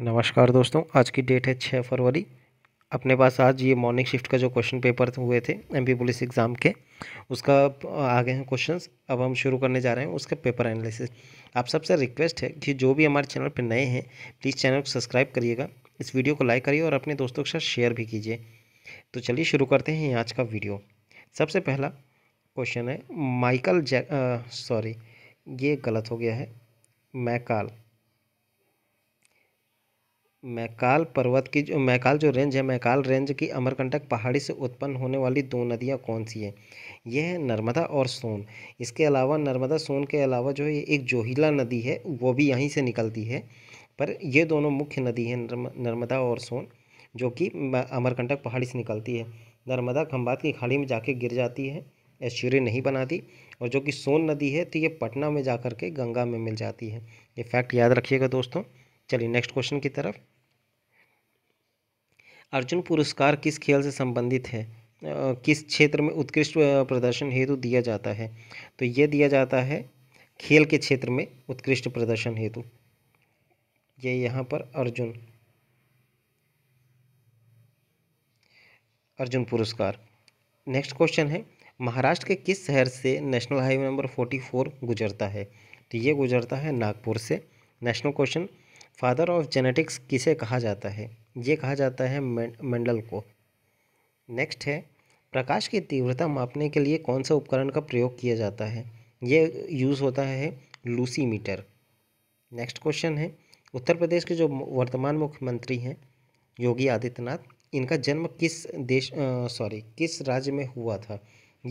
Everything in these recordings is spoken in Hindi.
नमस्कार दोस्तों आज की डेट है छः फरवरी अपने पास आज ये मॉर्निंग शिफ्ट का जो क्वेश्चन पेपर हुए थे एमपी पुलिस एग्ज़ाम के उसका आ गए हैं क्वेश्चंस अब हम शुरू करने जा रहे हैं उसका पेपर एनालिसिस आप सबसे रिक्वेस्ट है कि जो भी हमारे चैनल पर नए हैं प्लीज़ चैनल को सब्सक्राइब करिएगा इस वीडियो को लाइक करिए और अपने दोस्तों के साथ शेयर भी कीजिए तो चलिए शुरू करते हैं आज का वीडियो सबसे पहला क्वेश्चन है माइकल जै सॉरी ये गलत हो गया है मैकाल मैकाल पर्वत की जो मैकाल जो रेंज है मैकाल रेंज की अमरकंटक पहाड़ी से उत्पन्न होने वाली दो नदियाँ कौन सी हैं यह है नर्मदा और सोन इसके अलावा नर्मदा सोन के अलावा जो है एक जोहिला नदी है वो भी यहीं से निकलती है पर ये दोनों मुख्य नदी नर्म नर्मदा और सोन जो कि अमरकंटक पहाड़ी से निकलती है नर्मदा खम्बात की खाड़ी में जाके गिर जाती है ऐश्वर्य नहीं बनाती और जो कि सोन नदी है तो ये पटना में जा कर के गंगा में मिल जाती है ये फैक्ट याद रखिएगा दोस्तों चलिए नेक्स्ट क्वेश्चन की तरफ अर्जुन पुरस्कार किस खेल से संबंधित है किस क्षेत्र में उत्कृष्ट प्रदर्शन हेतु दिया जाता है तो यह दिया जाता है खेल के क्षेत्र में उत्कृष्ट प्रदर्शन हेतु ये यहाँ पर अर्जुन अर्जुन पुरस्कार नेक्स्ट क्वेश्चन है महाराष्ट्र के किस शहर से national highway number forty four गुजरता है तो ये गुजरता है नागपुर से national question father of genetics किसे कहा जाता है ये कहा जाता है मेंडल को नेक्स्ट है प्रकाश की तीव्रता मापने के लिए कौन सा उपकरण का प्रयोग किया जाता है ये यूज़ होता है लूसी मीटर नेक्स्ट क्वेश्चन है उत्तर प्रदेश के जो वर्तमान मुख्यमंत्री हैं योगी आदित्यनाथ इनका जन्म किस देश सॉरी किस राज्य में हुआ था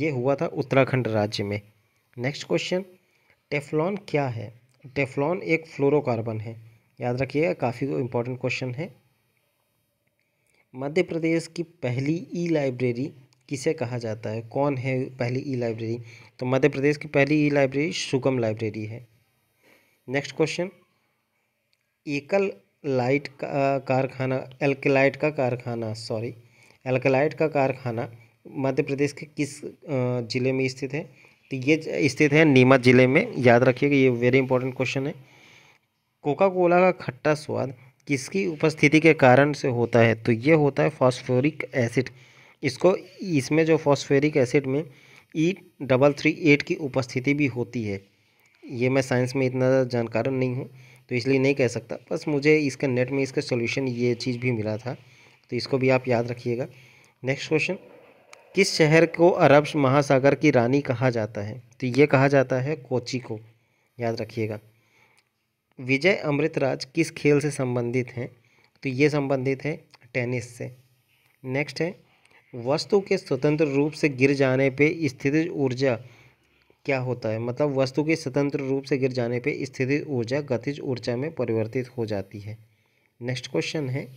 ये हुआ था उत्तराखंड राज्य में नेक्स्ट क्वेश्चन टेफ्लॉन क्या है टेफ्लॉन एक फ्लोरोकार्बन है याद रखिएगा काफ़ी इम्पोर्टेंट क्वेश्चन है मध्य प्रदेश की पहली ई लाइब्रेरी किसे कहा जाता है कौन है पहली ई लाइब्रेरी तो मध्य प्रदेश की पहली ई लाइब्रेरी सुगम लाइब्रेरी है नेक्स्ट क्वेश्चन एकल लाइट का कारखाना एल्केलाइट का कारखाना सॉरी एल्केलाइट का कारखाना मध्य प्रदेश के किस ज़िले में स्थित है तो ये स्थित है नीमच ज़िले में याद रखिएगा ये वेरी इंपॉर्टेंट क्वेश्चन है कोका कोला का खट्टा स्वाद किसकी उपस्थिति के कारण से होता है तो ये होता है फॉस्फोरिक एसिड इसको इसमें जो फॉस्फोरिक एसिड में ई डबल थ्री एट की उपस्थिति भी होती है ये मैं साइंस में इतना जानकार नहीं हूँ तो इसलिए नहीं कह सकता बस मुझे इसके नेट में इसका सोल्यूशन ये चीज़ भी मिला था तो इसको भी आप याद रखिएगा नेक्स्ट क्वेश्चन किस शहर को अरब महासागर की रानी कहा जाता है तो ये कहा जाता है कोची को याद रखिएगा विजय अमृतराज किस खेल से संबंधित हैं तो ये संबंधित है टेनिस से नेक्स्ट है वस्तु के स्वतंत्र रूप से गिर जाने पे स्थिति ऊर्जा क्या होता है मतलब वस्तु के स्वतंत्र रूप से गिर जाने पे स्थिति ऊर्जा गतिज ऊर्जा में परिवर्तित हो जाती है नेक्स्ट क्वेश्चन है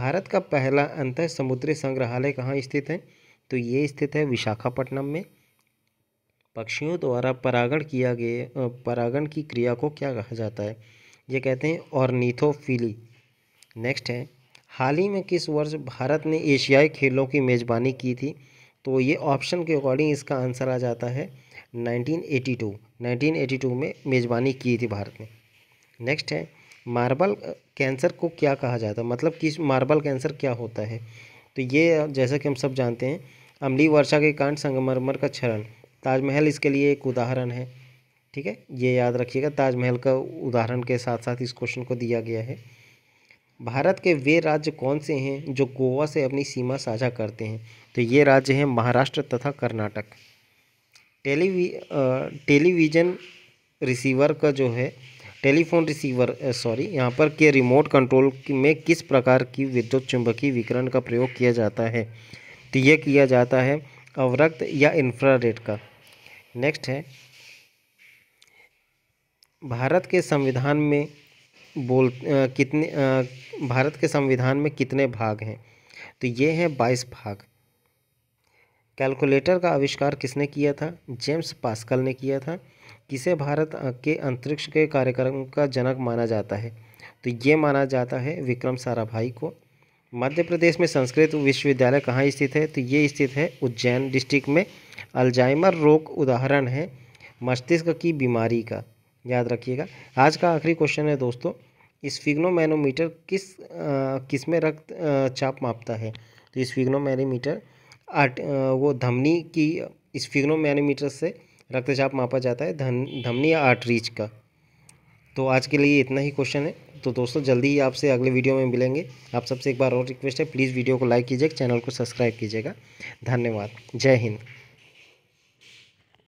भारत का पहला अंतर समुद्री संग्रहालय कहाँ स्थित है तो ये स्थित है विशाखापट्टनम में पक्षियों द्वारा परागण किया गया परागण की क्रिया को क्या कहा जाता है ये कहते हैं ऑर्नीथोफिली नेक्स्ट है हाल ही में किस वर्ष भारत ने एशियाई खेलों की मेज़बानी की थी तो ये ऑप्शन के अकॉर्डिंग इसका आंसर आ जाता है 1982 1982 में मेज़बानी की थी भारत ने नेक्स्ट है मार्बल कैंसर को क्या कहा जाता है मतलब किस मार्बल कैंसर क्या होता है तो ये जैसा कि हम सब जानते हैं अमली वर्षा के कारण संगमरमर का क्षरण ताजमहल इसके लिए एक उदाहरण है ठीक है ये याद रखिएगा ताजमहल का उदाहरण के साथ साथ इस क्वेश्चन को दिया गया है भारत के वे राज्य कौन से हैं जो गोवा से अपनी सीमा साझा करते हैं तो ये राज्य हैं महाराष्ट्र तथा कर्नाटक टेलीवी टेलीविज़न रिसीवर का जो है टेलीफोन रिसीवर सॉरी यहाँ पर के रिमोट कंट्रोल में किस प्रकार की विद्युत चुंबकीय विकरण का प्रयोग किया जाता है तो ये किया जाता है अवरक्त या इंफ्रारेड का नेक्स्ट है भारत के संविधान में बोल आ, कितने आ, भारत के संविधान में कितने भाग हैं तो ये हैं बाईस भाग कैलकुलेटर का आविष्कार किसने किया था जेम्स पास्कल ने किया था किसे भारत के अंतरिक्ष के कार्यक्रम का जनक माना जाता है तो ये माना जाता है विक्रम साराभाई को मध्य प्रदेश में संस्कृत विश्वविद्यालय कहाँ स्थित है तो ये स्थित है उज्जैन डिस्ट्रिक्ट में अल्जाइमर रोग उदाहरण है मस्तिष्क की बीमारी का याद रखिएगा आज का आखिरी क्वेश्चन है दोस्तों स्फिग्नोमैनोमीटर किस आ, किस में रक्त चाप मापता है तो स्फिग्नोमैनोमीटर आट वो धमनी की स्फिग्नोमैनोमीटर से रक्तचाप मापा जाता है धन धमनी या आर्टरीज का तो आज के लिए इतना ही क्वेश्चन है तो दोस्तों जल्दी ही आपसे अगले वीडियो में मिलेंगे आप सबसे एक बार और रिक्वेस्ट है प्लीज़ वीडियो को लाइक कीजिएगा चैनल को सब्सक्राइब कीजिएगा धन्यवाद जय हिंद